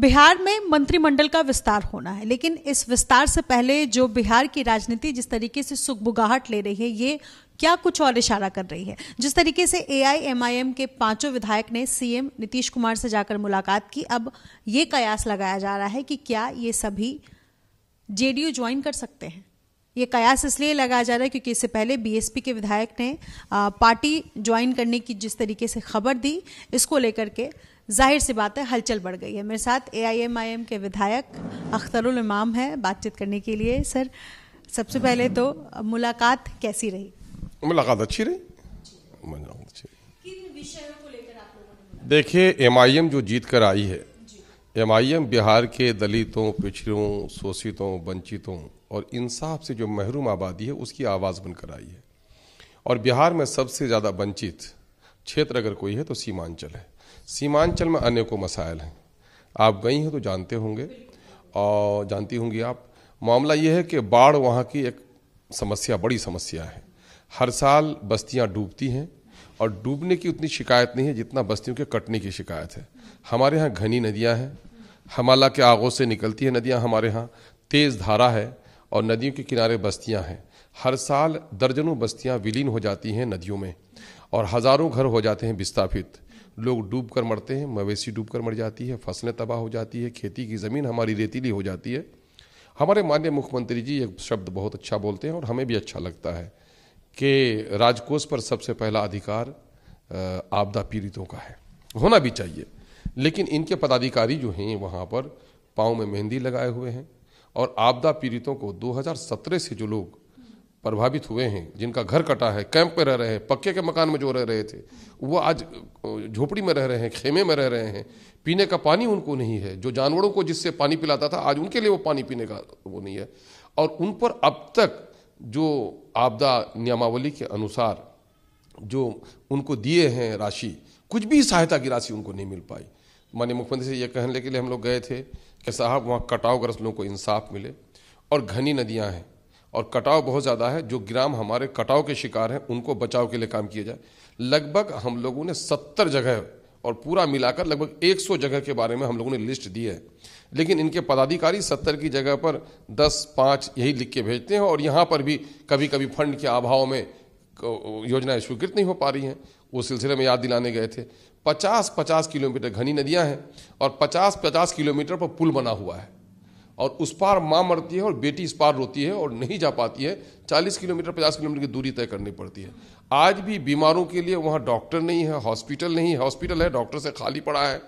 बिहार में मंत्रिमंडल का विस्तार होना है लेकिन इस विस्तार से पहले जो बिहार की राजनीति जिस तरीके से सुखबुगाहट ले रही है ये क्या कुछ और इशारा कर रही है जिस तरीके से एआईएमआईएम के पांचों विधायक ने सीएम नीतीश कुमार से जाकर मुलाकात की अब ये कयास लगाया जा रहा है कि क्या ये सभी जेडीयू ज्वाइन कर सकते हैं ये कयास इसलिए लगाया जा रहा है क्योंकि इससे पहले बीएसपी के विधायक ने पार्टी ज्वाइन करने की जिस तरीके से खबर दी इसको लेकर के जाहिर सी बात है हलचल बढ़ गई है मेरे साथ एआईएमआईएम के विधायक अख्तरुल इमाम है बातचीत करने के लिए सर सबसे पहले तो मुलाकात कैसी रही मुलाकात अच्छी रही देखिए एम जो जीत कर आई है एम बिहार के दलितों पिछड़ों शोषितों वंचितों और इंसाफ से जो महरूम आबादी है उसकी आवाज़ बनकर आई है और बिहार में सबसे ज़्यादा वंचित क्षेत्र अगर कोई है तो सीमांचल है सीमांचल में अनेकों मसाइल हैं आप गई हैं तो जानते होंगे और जानती होंगी आप मामला यह है कि बाढ़ वहाँ की एक समस्या बड़ी समस्या है हर साल बस्तियाँ डूबती हैं और डूबने की उतनी शिकायत नहीं है जितना बस्तियों के कटने की शिकायत है हमारे यहाँ घनी नदियाँ हैं हमाला के आगों से निकलती है नदियाँ हमारे यहाँ तेज़ धारा है और नदियों के किनारे बस्तियाँ हैं हर साल दर्जनों बस्तियाँ विलीन हो जाती हैं नदियों में और हज़ारों घर हो जाते हैं विस्थापित लोग डूब कर मरते हैं मवेशी डूब कर मर जाती है फसलें तबाह हो जाती है खेती की ज़मीन हमारी रेतीली हो जाती है हमारे माननीय मुख्यमंत्री जी एक शब्द बहुत अच्छा बोलते हैं और हमें भी अच्छा लगता है कि राजकोष पर सबसे पहला अधिकार आपदा पीड़ितों का है होना भी चाहिए लेकिन इनके पदाधिकारी जो हैं वहाँ पर पाँव में मेहंदी लगाए हुए हैं और आपदा पीड़ितों को 2017 से जो लोग प्रभावित हुए हैं जिनका घर कटा है कैंप में रह रहे हैं पक्के के मकान में जो रह रहे थे वो आज झोपड़ी में रह रहे हैं खेमे में रह रहे हैं पीने का पानी उनको नहीं है जो जानवरों को जिससे पानी पिलाता था आज उनके लिए वो पानी पीने का वो नहीं है और उन पर अब तक जो आपदा नियमावली के अनुसार जो उनको दिए हैं राशि कुछ भी सहायता की राशि उनको नहीं मिल पाई माननीय मुख्यमंत्री से ये कहने के लिए हम लोग गए थे कि साहब वहाँ कटाव ग्रस्त लोगों को इंसाफ मिले और घनी नदियाँ हैं और कटाव बहुत ज़्यादा है जो ग्राम हमारे कटाव के शिकार हैं उनको बचाव के लिए काम किया जाए लगभग हम लोगों ने सत्तर जगह और पूरा मिलाकर लगभग एक सौ जगह के बारे में हम लोगों ने लिस्ट दी है लेकिन इनके पदाधिकारी सत्तर की जगह पर दस पाँच यही लिख के भेजते हैं और यहाँ पर भी कभी कभी फंड के अभाव में योजनाएं स्वीकृत नहीं हो पा रही हैं वो सिलसिले में याद दिलाने गए थे पचास पचास किलोमीटर घनी नदियाँ हैं और पचास पचास किलोमीटर पर पुल बना हुआ है और उस पार माँ मरती है और बेटी इस पार रोती है और नहीं जा पाती है 40 किलोमीटर 50 किलोमीटर की दूरी तय करनी पड़ती है आज भी बीमारों के लिए वहाँ डॉक्टर नहीं है हॉस्पिटल नहीं है हॉस्पिटल है डॉक्टर से खाली पड़ा है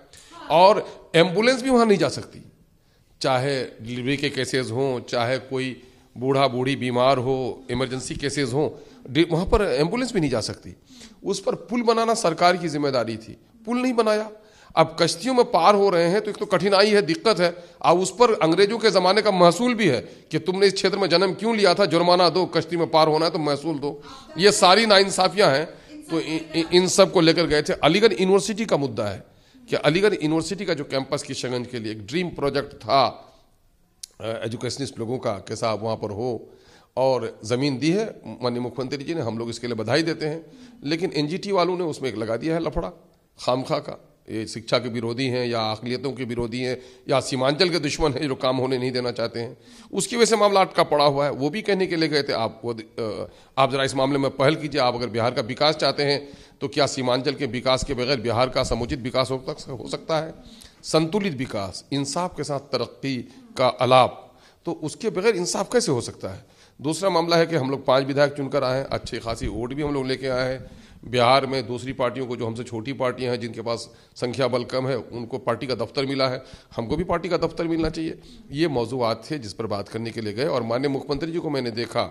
और एम्बुलेंस भी वहाँ नहीं जा सकती चाहे डिलीवरी के केसेज हों चाहे कोई बूढ़ा बूढ़ी बीमार हो इमरजेंसी केसेज हों वहाँ पर एम्बुलेंस भी नहीं जा सकती उस पर पुल बनाना सरकार की जिम्मेदारी थी पुल नहीं बनाया अब कश्तियों में पार हो रहे हैं तो एक तो कठिनाई है दिक्कत है अब उस पर अंग्रेजों के ज़माने का महसूल भी है कि तुमने इस क्षेत्र में जन्म क्यों लिया था जुर्माना दो कश्ती में पार होना है तो महसूल दो ये सारी नाइंसाफियां हैं तो इन सब को लेकर गए थे अलीगढ़ यूनिवर्सिटी का मुद्दा है कि अलीगढ़ यूनिवर्सिटी का जो कैंपस किशनगंज के लिए एक ड्रीम प्रोजेक्ट था एजुकेशनिस्ट लोगों का कि साहब वहाँ पर हो और ज़मीन दी है माननीय मुख्यमंत्री जी ने हम लोग इसके लिए बधाई देते हैं लेकिन एनजीटी वालों ने उसमें एक लगा दिया है लफड़ा खामखा का ये शिक्षा के विरोधी हैं या अकलीतों के विरोधी हैं या सीमांचल के दुश्मन हैं जो काम होने नहीं देना चाहते हैं उसकी वजह से मामला अटका पड़ा हुआ है वो भी कहने के लिए गए थे आप वो आप ज़रा इस मामले में पहल कीजिए आप अगर बिहार का विकास चाहते हैं तो क्या सीमांचल के विकास के बगैर बिहार का समुचित विकास हो सकता है संतुलित विकास इंसाफ के साथ तरक्की का अलाप तो उसके बगैर इंसाफ कैसे हो सकता है दूसरा मामला है कि हम लोग पांच विधायक चुनकर आए हैं अच्छी खासी वोट भी हम लोग लेके आए हैं बिहार में दूसरी पार्टियों को जो हमसे छोटी पार्टियां हैं जिनके पास संख्या बल कम है उनको पार्टी का दफ्तर मिला है हमको भी पार्टी का दफ्तर मिलना चाहिए ये मौजूद थे जिस पर बात करने के लिए गए और माननीय मुख्यमंत्री जी को मैंने देखा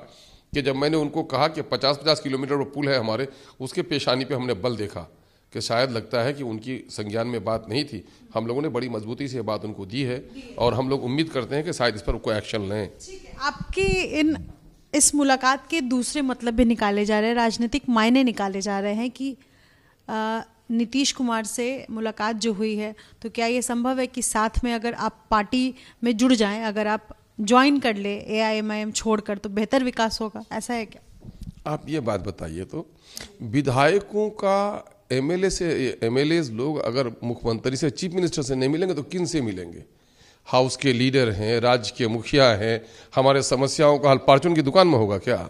कि जब मैंने उनको कहा कि पचास पचास किलोमीटर पुल है हमारे उसके पेशानी पर पे हमने बल देखा कि शायद लगता है कि उनकी संज्ञान में बात नहीं थी हम लोगों ने बड़ी मजबूती से बात उनको दी है और हम लोग उम्मीद करते हैं कि शायद इस पर कोई एक्शन लें आपकी इन इस मुलाकात के दूसरे मतलब भी निकाले जा रहे हैं राजनीतिक मायने निकाले जा रहे हैं कि नीतीश कुमार से मुलाकात जो हुई है तो क्या ये संभव है कि साथ में अगर आप पार्टी में जुड़ जाएं अगर आप ज्वाइन कर ले ए आई एम आई एम छोड़ कर तो बेहतर विकास होगा ऐसा है क्या आप ये बात बताइए तो विधायकों का एमएलए से एमएलए लोग अगर मुख्यमंत्री से चीफ मिनिस्टर से नहीं मिलेंगे तो किन से मिलेंगे हाउस के लीडर हैं राज्य के मुखिया हैं हमारे समस्याओं का हल पार्चून की दुकान में होगा क्या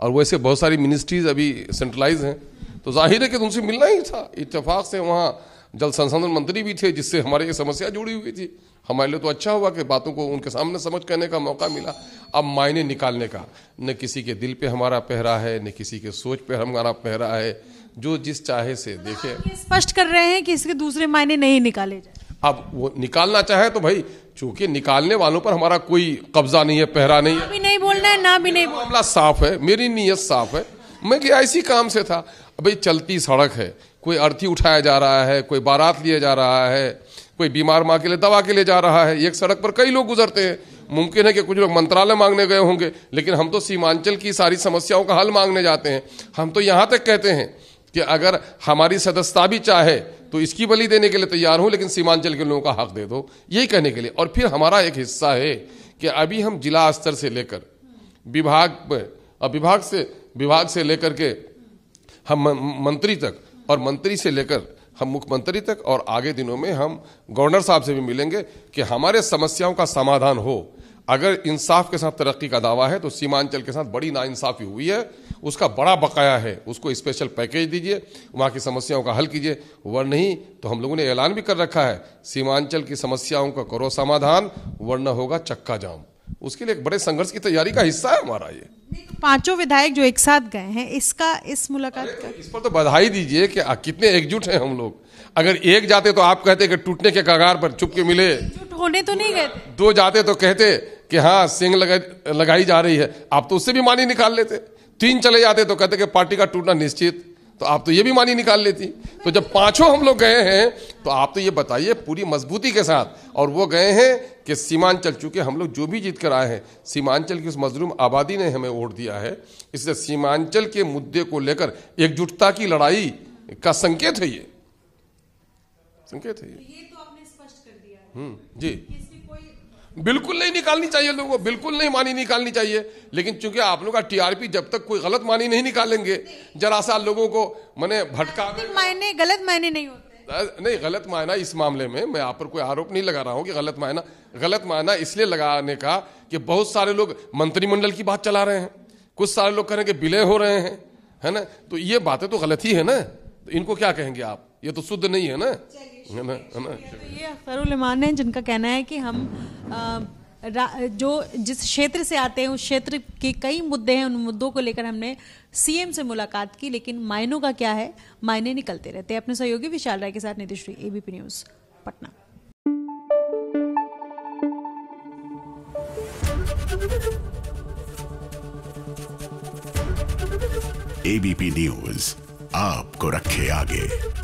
और वैसे बहुत सारी मिनिस्ट्रीज अभी सेंट्रलाइज हैं तो जाहिर है कि तुमसे मिलना ही था इतफाक़ से वहाँ जल संसाधन मंत्री भी थे जिससे हमारे ये समस्या जुड़ी हुई थी हमारे लिए तो अच्छा हुआ कि बातों को उनके सामने समझ करने का मौका मिला अब मायने निकालने का न किसी के दिल पे हमारा पहरा है न किसी के सोच पे हमारा पहरा है जो जिस चाहे से देखे स्पष्ट कर रहे हैं कि इसके दूसरे मायने नहीं निकाले जाए अब वो निकालना चाहे तो भाई चूंकि निकालने वालों पर हमारा कोई कब्जा नहीं है पहरा नहीं है भी नहीं बोलना है ना भी नहीं मामला साफ है मेरी नीयत साफ है मैं गया इसी काम से था भाई चलती सड़क है कोई अर्थी उठाया जा रहा है कोई बारात लिए जा रहा है कोई बीमार माँ के लिए दवा के लिए जा रहा है एक सड़क पर कई लोग गुजरते हैं मुमकिन है कि कुछ लोग मंत्रालय मांगने गए होंगे लेकिन हम तो सीमांचल की सारी समस्याओं का हल मांगने जाते हैं हम तो यहाँ तक कहते हैं कि अगर हमारी सदस्यता भी चाहे तो इसकी बलि देने के लिए तैयार हूँ लेकिन सीमांचल के लोगों का हक दे दो यही कहने के लिए और फिर हमारा एक हिस्सा है कि अभी हम जिला स्तर से लेकर विभाग अब विभाग से विभाग से लेकर के हम मंत्री तक और मंत्री से लेकर हम मुख्यमंत्री तक और आगे दिनों में हम गवर्नर साहब से भी मिलेंगे कि हमारे समस्याओं का समाधान हो अगर इंसाफ के साथ तरक्की का दावा है तो सीमांचल के साथ बड़ी नाइंसाफ़ी हुई है उसका बड़ा बकाया है उसको स्पेशल पैकेज दीजिए वहाँ की समस्याओं का हल कीजिए वरना नहीं तो हम लोगों ने ऐलान भी कर रखा है सीमांचल की समस्याओं का करो समाधान वरना होगा चक्का जाम उसके लिए एक बड़े संघर्ष की तैयारी का हिस्सा है हमारा ये तो पांचों विधायक जो एक साथ गए हैं इसका इस मुलाकात का इस पर तो बधाई दीजिए कि कितने एकजुट हैं हम लोग अगर एक जाते तो आप कहते कि टूटने के कगार पर चुपके मिले होने तो नहीं गए दो जाते तो कहते कि हाँ सिंग लगा, लगाई जा रही है आप तो उससे भी मानी निकाल लेते तीन चले जाते तो कहते कि पार्टी का टूटना निश्चित तो आप तो ये भी मानी निकाल लेती तो जब पांचों हम लोग गए हैं तो आप तो ये बताइए पूरी मजबूती के साथ और वो गए हैं कि सीमांचल चूंकि हम लोग जो भी जीत कर आए हैं सीमांचल की उस मजलूम आबादी ने हमें वोट दिया है इसलिए सीमांचल के मुद्दे को लेकर एकजुटता की लड़ाई का संकेत है ये संकेत है तो ये तो आपने स्पष्ट कर दिया हम्म जी बिल्कुल नहीं निकालनी चाहिए लोगों को बिल्कुल नहीं मानी निकालनी चाहिए लेकिन चूंकि आप लोग का टीआरपी जब तक कोई गलत मानी नहीं निकालेंगे जरा सा लोगों को मैंने भटका मायने गलत मायने नहीं होते नहीं गलत मायना इस मामले में मैं आप पर कोई आरोप नहीं लगा रहा हूँ कि गलत मायना गलत मायना इसलिए लगाने का कि बहुत सारे लोग मंत्रिमंडल की बात चला रहे हैं कुछ सारे लोग कह रहे हैं कि विलय हो रहे हैं है ना तो ये बातें तो गलत ही है ना तो इनको क्या कहेंगे आप ये तो शुद्ध नहीं है ना है ना है तो जिनका कहना है कि हम जो जिस क्षेत्र से आते हैं उस क्षेत्र के कई मुद्दे हैं उन मुद्दों को लेकर हमने सीएम से मुलाकात की लेकिन मायनों का क्या है मायने निकलते रहते हैं अपने सहयोगी विशाल राय के साथ Nitish Shri ABP news Patna ABP news आपको रखे आगे